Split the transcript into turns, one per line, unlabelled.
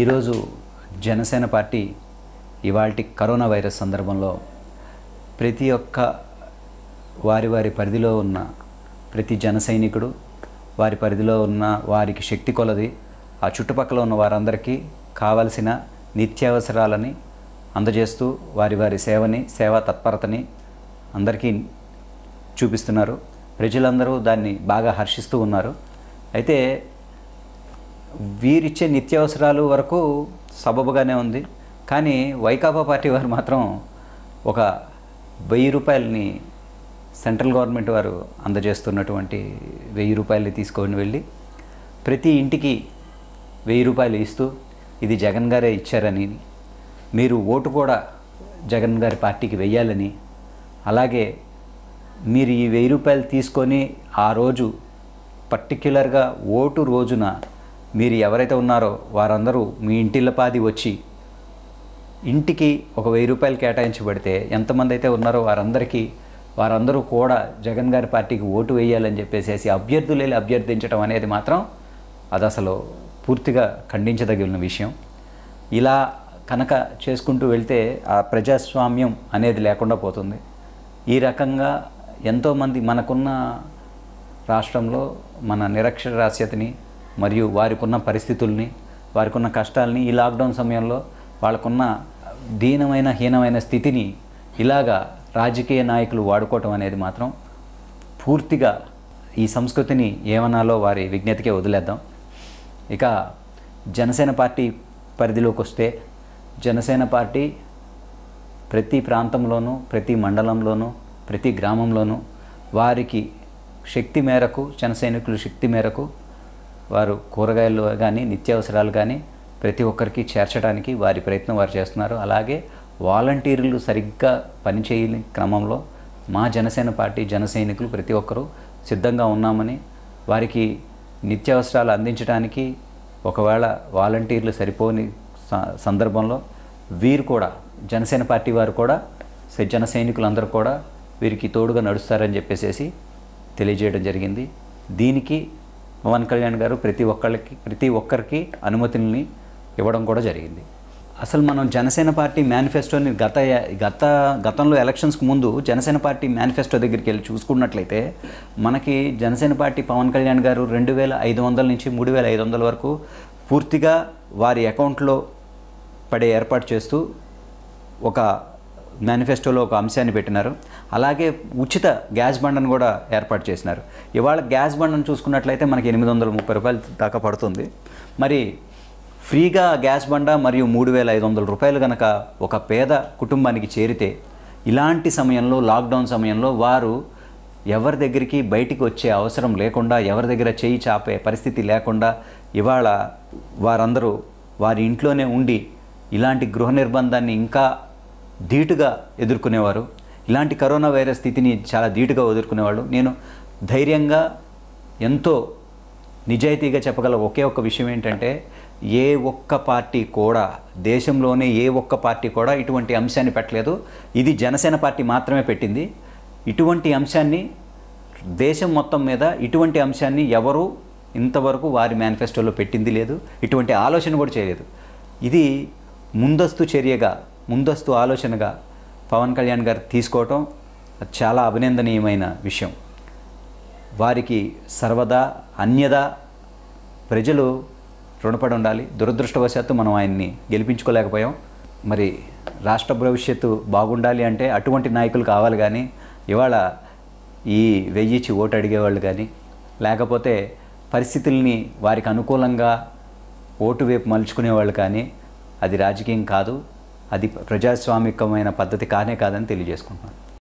ఈరోజు జనసేన పార్టీ ఇవాళ corona virus సందర్భంలో ప్రతి ఒక్క వారి వారి పరిధిలో ఉన్న ప్రతి జన సైనికుడు వారి పరిధిలో ఉన్న వారికి శక్తి కొలది ఆ చుట్టుపక్కల ఉన్న వారందరికీ కావలసిన నిత్యావసరాలని అందజేస్తూ వారి వారి సేవని సేవా తత్పరతని అందరికీ చూపిస్తున్నారు ప్రజలందరూ దాన్ని బాగా హర్షిస్తూ ఉన్నారు అయితే వీరిచ్చే నిత్యావసరాలు వరకు సబబుగానే ఉంది కానీ వైకాపా పార్టీ వారు మాత్రం ఒక వెయ్యి రూపాయలని సెంట్రల్ గవర్నమెంట్ వారు అందజేస్తున్నటువంటి వెయ్యి రూపాయలు తీసుకొని వెళ్ళి ప్రతి ఇంటికి వెయ్యి రూపాయలు ఇస్తూ ఇది జగన్ గారే ఇచ్చారని మీరు ఓటు కూడా జగన్ గారి పార్టీకి వెయ్యాలని అలాగే మీరు ఈ వెయ్యి రూపాయలు తీసుకొని ఆ రోజు పర్టిక్యులర్గా ఓటు రోజున మీరు ఎవరైతే ఉన్నారో వారందరూ మీ ఇంటిల్లపాది వచ్చి ఇంటికి ఒక వెయ్యి రూపాయలు కేటాయించబడితే ఎంతమంది అయితే ఉన్నారో వారందరికీ వారందరూ కూడా జగన్ గారి పార్టీకి ఓటు వేయాలని చెప్పేసి వెళ్ళి అభ్యర్థించడం అనేది మాత్రం అది అసలు పూర్తిగా ఖండించదగిన విషయం ఇలా కనుక చేసుకుంటూ వెళ్తే ఆ ప్రజాస్వామ్యం అనేది లేకుండా పోతుంది ఈ రకంగా ఎంతోమంది మనకున్న రాష్ట్రంలో మన నిరక్షరాస్యతని మరియు వారికున్న పరిస్థితుల్ని వారికున్న కష్టాలని ఈ లాక్డౌన్ సమయంలో వాళ్ళకున్న దీనమైన హీనమైన స్థితిని ఇలాగా రాజకీయ నాయకులు వాడుకోవటం అనేది మాత్రం పూర్తిగా ఈ సంస్కృతిని ఏమన్నాలో వారి విజ్ఞతకే వదిలేద్దాం ఇక జనసేన పార్టీ పరిధిలోకి వస్తే జనసేన పార్టీ ప్రతి ప్రాంతంలోనూ ప్రతి మండలంలోనూ ప్రతి గ్రామంలోనూ వారికి శక్తి మేరకు జనసైనికులు శక్తి మేరకు వారు కూరగాయలు కానీ నిత్యావసరాలు కానీ ప్రతి ఒక్కరికి చేర్చడానికి వారి ప్రయత్నం వారు చేస్తున్నారు అలాగే వాలంటీర్లు సరిగ్గా పనిచేయని క్రమంలో మా జనసేన పార్టీ జనసైనికులు ప్రతి ఒక్కరూ సిద్ధంగా ఉన్నామని వారికి నిత్యావసరాలు అందించడానికి ఒకవేళ వాలంటీర్లు సరిపోని సందర్భంలో వీరు కూడా జనసేన పార్టీ వారు కూడా జన సైనికులందరూ కూడా వీరికి తోడుగా నడుస్తారని చెప్పేసి తెలియజేయడం జరిగింది దీనికి పవన్ కళ్యాణ్ గారు ప్రతి ఒక్కళ్ళకి ప్రతి ఒక్కరికి అనుమతుల్ని ఇవ్వడం కూడా జరిగింది అసలు మనం జనసేన పార్టీ మేనిఫెస్టోని గత గత గతంలో ఎలక్షన్స్కి ముందు జనసేన పార్టీ మేనిఫెస్టో దగ్గరికి వెళ్ళి చూసుకున్నట్లయితే మనకి జనసేన పార్టీ పవన్ కళ్యాణ్ గారు రెండు వేల ఐదు వందల నుంచి మూడు వేల ఐదు వందల వరకు పూర్తిగా వారి అకౌంట్లో పడే ఏర్పాటు చేస్తూ ఒక మేనిఫెస్టోలో ఒక అంశాన్ని పెట్టినారు అలాగే ఉచిత గ్యాస్ బండను కూడా ఏర్పాటు చేసినారు ఇవాళ గ్యాస్ బండను చూసుకున్నట్లయితే మనకి ఎనిమిది వందల ముప్పై రూపాయలు దాకా పడుతుంది మరి ఫ్రీగా గ్యాస్ బండ మరియు మూడు వేల ఐదు వందల రూపాయలు కనుక ఒక పేద కుటుంబానికి చేరితే ఇలాంటి సమయంలో లాక్డౌన్ సమయంలో వారు ఎవరి దగ్గరికి బయటికి వచ్చే అవసరం లేకుండా ఎవరి దగ్గర చేయి చాపే పరిస్థితి లేకుండా ఇవాళ వారందరూ వారి ఇంట్లోనే ఉండి ఇలాంటి గృహ నిర్బంధాన్ని ఇంకా ధీటుగా ఎదుర్కొనేవారు ఇలాంటి కరోనా వైరస్ స్థితిని చాలా ధీటుగా ఎదుర్కొనేవాళ్ళు నేను ధైర్యంగా ఎంతో నిజాయితీగా చెప్పగల ఒకే ఒక్క విషయం ఏంటంటే ఏ ఒక్క పార్టీ కూడా దేశంలోనే ఏ ఒక్క పార్టీ కూడా ఇటువంటి అంశాన్ని పెట్టలేదు ఇది జనసేన పార్టీ మాత్రమే పెట్టింది ఇటువంటి అంశాన్ని దేశం మొత్తం మీద ఇటువంటి అంశాన్ని ఎవరు ఇంతవరకు వారి మేనిఫెస్టోలో పెట్టింది లేదు ఇటువంటి ఆలోచన కూడా చేయలేదు ఇది ముందస్తు చర్యగా ముందస్తు ఆలోచనగా పవన్ కళ్యాణ్ గారు తీసుకోవటం చాలా అభినందనీయమైన విషయం వారికి సర్వదా అన్యదా ప్రజలు రుణపడి ఉండాలి దురదృష్టవశాత్తు మనం ఆయన్ని గెలిపించుకోలేకపోయాం మరి రాష్ట్ర భవిష్యత్తు బాగుండాలి అంటే అటువంటి నాయకులు కావాలి కానీ ఇవాళ ఈ వెయ్యిచ్చి ఓటు అడిగేవాళ్ళు కానీ లేకపోతే పరిస్థితుల్ని వారికి అనుకూలంగా ఓటు వైపు మలుచుకునేవాళ్ళు కానీ అది రాజకీయం కాదు అది ప్రజాస్వామికమైన పద్ధతి కానే కాదని తెలియజేసుకుంటున్నాను